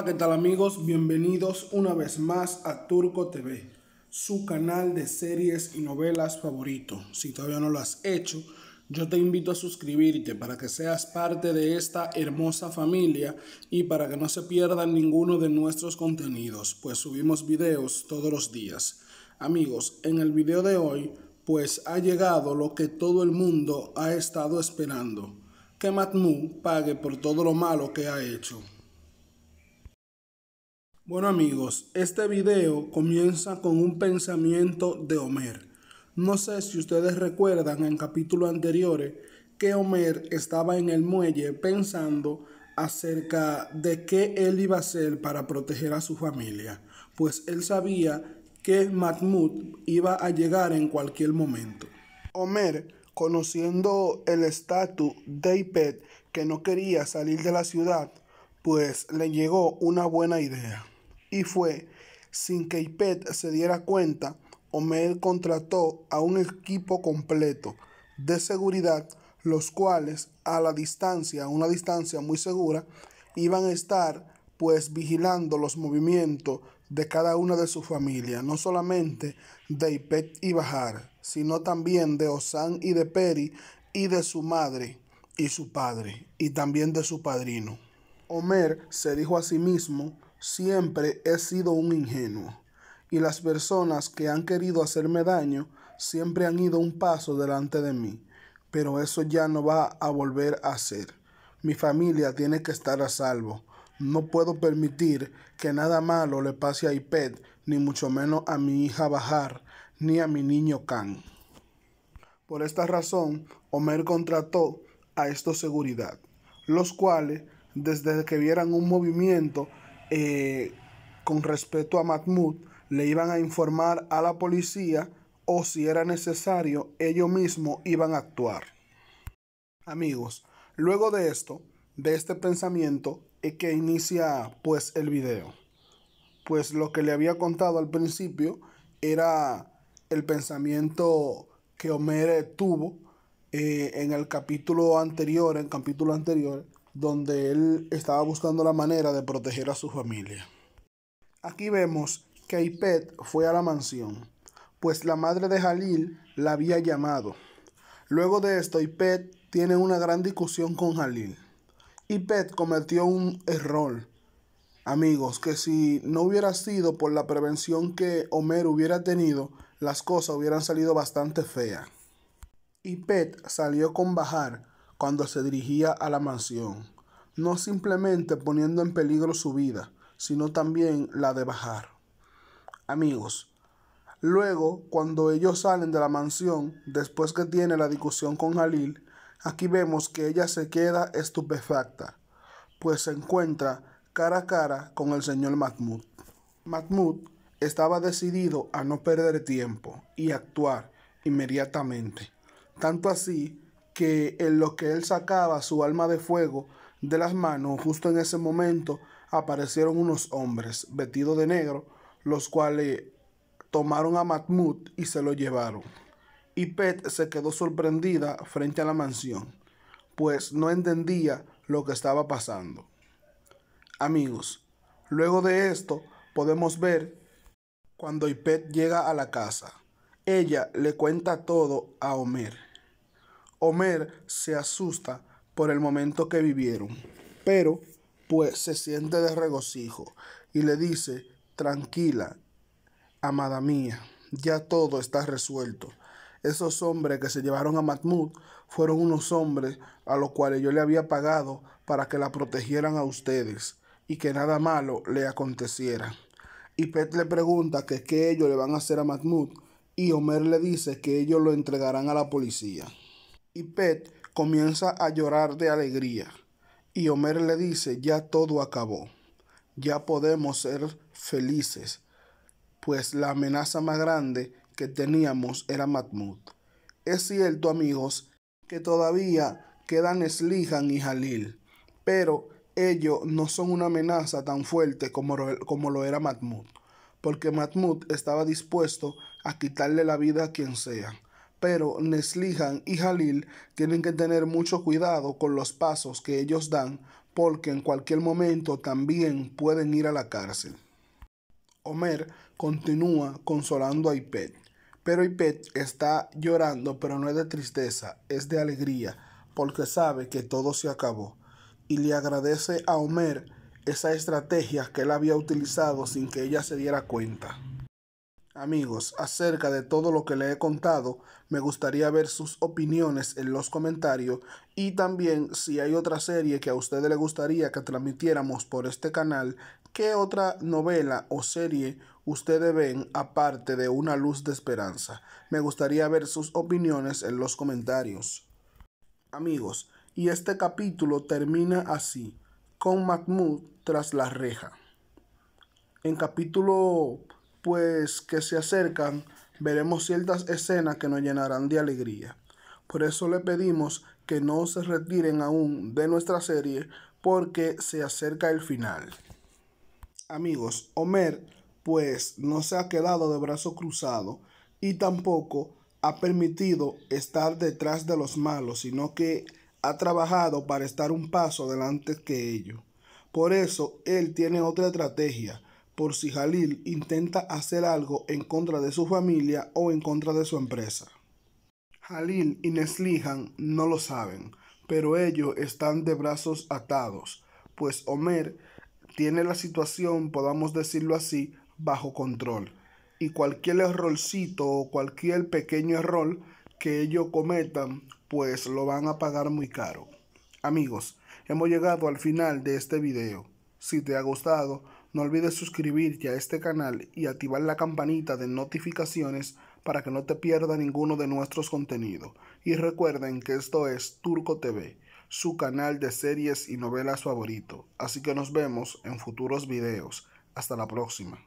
Hola, ¿qué tal amigos? Bienvenidos una vez más a Turco TV, su canal de series y novelas favorito. Si todavía no lo has hecho, yo te invito a suscribirte para que seas parte de esta hermosa familia y para que no se pierdan ninguno de nuestros contenidos, pues subimos videos todos los días. Amigos, en el video de hoy, pues ha llegado lo que todo el mundo ha estado esperando, que Matmu pague por todo lo malo que ha hecho. Bueno amigos, este video comienza con un pensamiento de Homer. No sé si ustedes recuerdan en capítulos anteriores que Homer estaba en el muelle pensando acerca de qué él iba a hacer para proteger a su familia, pues él sabía que Mahmoud iba a llegar en cualquier momento. Homer, conociendo el estatus de Ipet que no quería salir de la ciudad, pues le llegó una buena idea. Y fue, sin que Ipet se diera cuenta, Homer contrató a un equipo completo de seguridad, los cuales a la distancia, a una distancia muy segura, iban a estar pues vigilando los movimientos de cada una de su familia, no solamente de Ipet y Bajar, sino también de Osán y de Peri y de su madre y su padre, y también de su padrino. Homer se dijo a sí mismo, Siempre he sido un ingenuo, y las personas que han querido hacerme daño siempre han ido un paso delante de mí, pero eso ya no va a volver a ser. Mi familia tiene que estar a salvo. No puedo permitir que nada malo le pase a Ipet, ni mucho menos a mi hija Bajar, ni a mi niño Khan. Por esta razón, Homer contrató a estos seguridad, los cuales, desde que vieran un movimiento, eh, con respecto a Mahmoud, le iban a informar a la policía o si era necesario, ellos mismos iban a actuar. Amigos, luego de esto, de este pensamiento, es que inicia pues el video. Pues lo que le había contado al principio era el pensamiento que Homer tuvo eh, en el capítulo anterior, en capítulo anterior, donde él estaba buscando la manera de proteger a su familia. Aquí vemos que Ipet fue a la mansión, pues la madre de Jalil la había llamado. Luego de esto, Ipet tiene una gran discusión con Jalil. Ipet cometió un error, amigos, que si no hubiera sido por la prevención que Homer hubiera tenido, las cosas hubieran salido bastante feas. Ipet salió con Bajar, cuando se dirigía a la mansión, no simplemente poniendo en peligro su vida, sino también la de Bajar. Amigos, luego, cuando ellos salen de la mansión, después que tiene la discusión con Jalil, aquí vemos que ella se queda estupefacta, pues se encuentra cara a cara con el señor Mahmoud. Mahmoud estaba decidido a no perder tiempo y actuar inmediatamente, tanto así que en lo que él sacaba su alma de fuego de las manos, justo en ese momento aparecieron unos hombres vestidos de negro, los cuales tomaron a Mahmoud y se lo llevaron. Y Pet se quedó sorprendida frente a la mansión, pues no entendía lo que estaba pasando. Amigos, luego de esto podemos ver cuando Ipet llega a la casa. Ella le cuenta todo a Homer Homer se asusta por el momento que vivieron, pero pues se siente de regocijo y le dice, tranquila, amada mía, ya todo está resuelto. Esos hombres que se llevaron a Mahmud fueron unos hombres a los cuales yo le había pagado para que la protegieran a ustedes y que nada malo le aconteciera. Y Pet le pregunta que qué ellos le van a hacer a Mahmud y Homer le dice que ellos lo entregarán a la policía y Pet comienza a llorar de alegría. Y Homer le dice, ya todo acabó, ya podemos ser felices, pues la amenaza más grande que teníamos era Mahmud. Es cierto, amigos, que todavía quedan Slihan y Jalil, pero ellos no son una amenaza tan fuerte como, como lo era Mahmud porque Mahmud estaba dispuesto a quitarle la vida a quien sea pero Neslihan y Jalil tienen que tener mucho cuidado con los pasos que ellos dan porque en cualquier momento también pueden ir a la cárcel. Homer continúa consolando a Ipet, pero Ipet está llorando pero no es de tristeza, es de alegría porque sabe que todo se acabó y le agradece a Homer esa estrategia que él había utilizado sin que ella se diera cuenta. Amigos, acerca de todo lo que le he contado, me gustaría ver sus opiniones en los comentarios y también si hay otra serie que a ustedes les gustaría que transmitiéramos por este canal, qué otra novela o serie ustedes ven aparte de Una luz de esperanza. Me gustaría ver sus opiniones en los comentarios. Amigos, y este capítulo termina así, con Mahmoud tras la reja. En capítulo pues que se acercan, veremos ciertas escenas que nos llenarán de alegría. Por eso le pedimos que no se retiren aún de nuestra serie porque se acerca el final. Amigos, Homer pues no se ha quedado de brazo cruzado y tampoco ha permitido estar detrás de los malos, sino que ha trabajado para estar un paso adelante que ellos. Por eso él tiene otra estrategia por si Halil intenta hacer algo en contra de su familia o en contra de su empresa. Halil y Neslihan no lo saben, pero ellos están de brazos atados, pues Omer tiene la situación, podamos decirlo así, bajo control. Y cualquier errorcito o cualquier pequeño error que ellos cometan, pues lo van a pagar muy caro. Amigos, hemos llegado al final de este video. Si te ha gustado, no olvides suscribirte a este canal y activar la campanita de notificaciones para que no te pierda ninguno de nuestros contenidos. Y recuerden que esto es Turco TV, su canal de series y novelas favorito. Así que nos vemos en futuros videos. Hasta la próxima.